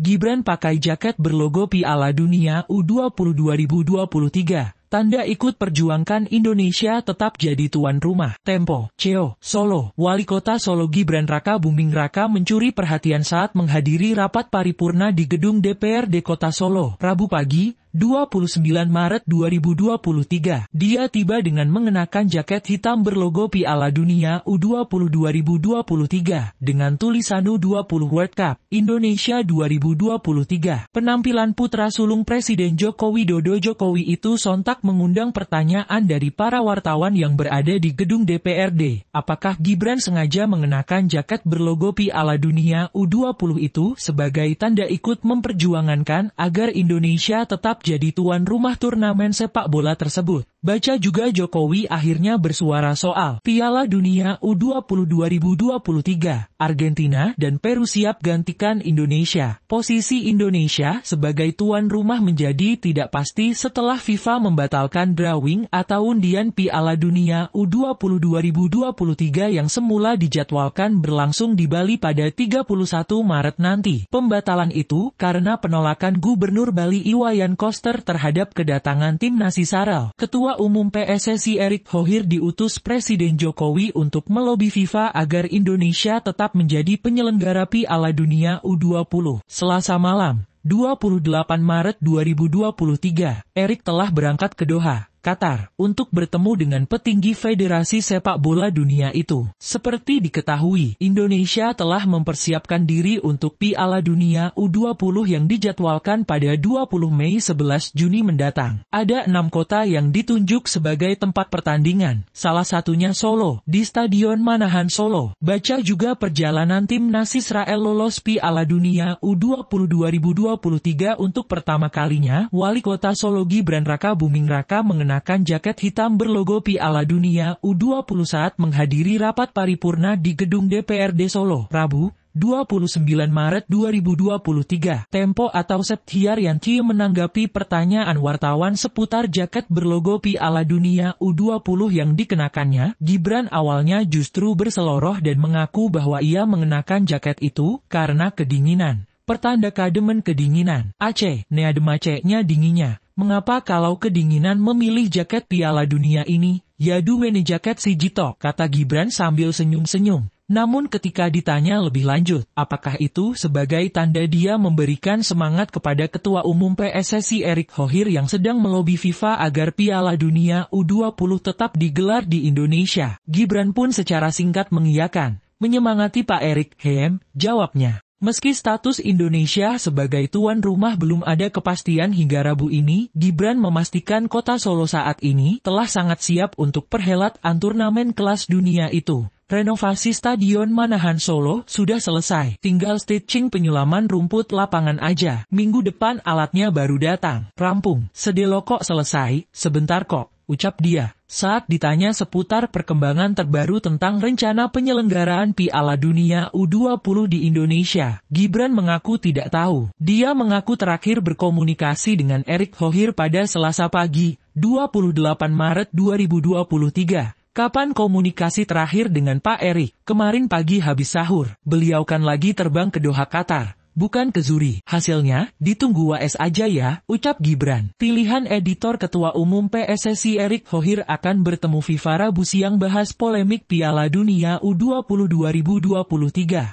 Gibran pakai jaket berlogo Piala Dunia U20 2023. Tanda ikut perjuangkan Indonesia tetap jadi tuan rumah. Tempo, CEO, Solo, Wali Kota Solo Gibran Raka Buming Raka mencuri perhatian saat menghadiri rapat paripurna di gedung DPRD Kota Solo, Rabu pagi, 29 Maret 2023. Dia tiba dengan mengenakan jaket hitam berlogo Piala Dunia U20 2023 dengan tulisan U20 World Cup Indonesia 2023. Penampilan putra sulung Presiden Joko Widodo Jokowi itu sontak mengundang pertanyaan dari para wartawan yang berada di gedung DPRD, apakah Gibran sengaja mengenakan jaket berlogo Piala Dunia U20 itu sebagai tanda ikut memperjuangkan agar Indonesia tetap jadi tuan rumah turnamen sepak bola tersebut. Baca juga Jokowi akhirnya bersuara soal Piala Dunia U20 2023, Argentina dan Peru siap gantikan Indonesia. Posisi Indonesia sebagai tuan rumah menjadi tidak pasti setelah FIFA membatalkan drawing atau undian Piala Dunia U20 2023 yang semula dijadwalkan berlangsung di Bali pada 31 Maret nanti. Pembatalan itu karena penolakan Gubernur Bali Iwayan Koster terhadap kedatangan tim Nasi Saral. Ketua Ketua Umum PSSI Erick Thohir diutus Presiden Jokowi untuk melobi FIFA agar Indonesia tetap menjadi penyelenggara piala dunia U20. Selasa malam, 28 Maret 2023, Erick telah berangkat ke Doha, Qatar untuk bertemu dengan petinggi Federasi Sepak Bola Dunia itu. Seperti diketahui, Indonesia telah mempersiapkan diri untuk Piala Dunia U20 yang dijadwalkan pada 20 Mei 11 Juni mendatang. Ada enam kota yang ditunjuk sebagai tempat pertandingan, salah satunya Solo, di Stadion Manahan Solo. Baca juga perjalanan tim timnas Israel lolos Piala Dunia U20 2023 untuk pertama kalinya, Wali Kota Solo Gibran Raka Buming Raka mengenai mengenakan jaket hitam berlogo Piala Dunia U20 saat menghadiri rapat paripurna di gedung DPRD Solo, Rabu, 29 Maret 2023. Tempo atau Yanti menanggapi pertanyaan wartawan seputar jaket berlogo Piala Dunia U20 yang dikenakannya, Gibran awalnya justru berseloroh dan mengaku bahwa ia mengenakan jaket itu karena kedinginan. Pertanda kademen kedinginan. Aceh, neademaceknya dinginnya. Mengapa kalau kedinginan memilih jaket piala dunia ini? Ya duweni jaket si Jito, kata Gibran sambil senyum-senyum. Namun ketika ditanya lebih lanjut, apakah itu sebagai tanda dia memberikan semangat kepada Ketua Umum PSSI Erick Hohir yang sedang melobi FIFA agar Piala Dunia U20 tetap digelar di Indonesia? Gibran pun secara singkat mengiyakan, menyemangati Pak Erick Hem, jawabnya. Meski status Indonesia sebagai tuan rumah belum ada kepastian hingga Rabu ini, Gibran memastikan kota Solo saat ini telah sangat siap untuk perhelat anturnamen kelas dunia itu. Renovasi Stadion Manahan Solo sudah selesai, tinggal stitching penyulaman rumput lapangan aja. Minggu depan alatnya baru datang. Rampung, sedelo kok selesai, sebentar kok ucap dia, saat ditanya seputar perkembangan terbaru tentang rencana penyelenggaraan Piala Dunia U20 di Indonesia. Gibran mengaku tidak tahu. Dia mengaku terakhir berkomunikasi dengan Erick Thohir pada Selasa pagi, 28 Maret 2023. Kapan komunikasi terakhir dengan Pak Erick? Kemarin pagi habis sahur, beliau kan lagi terbang ke Doha, Qatar bukan ke Zuri. Hasilnya, ditunggu WS aja ya, ucap Gibran. Pilihan editor Ketua Umum PSSI Erick Thohir akan bertemu Vivara Busiang bahas polemik Piala Dunia U20 2023.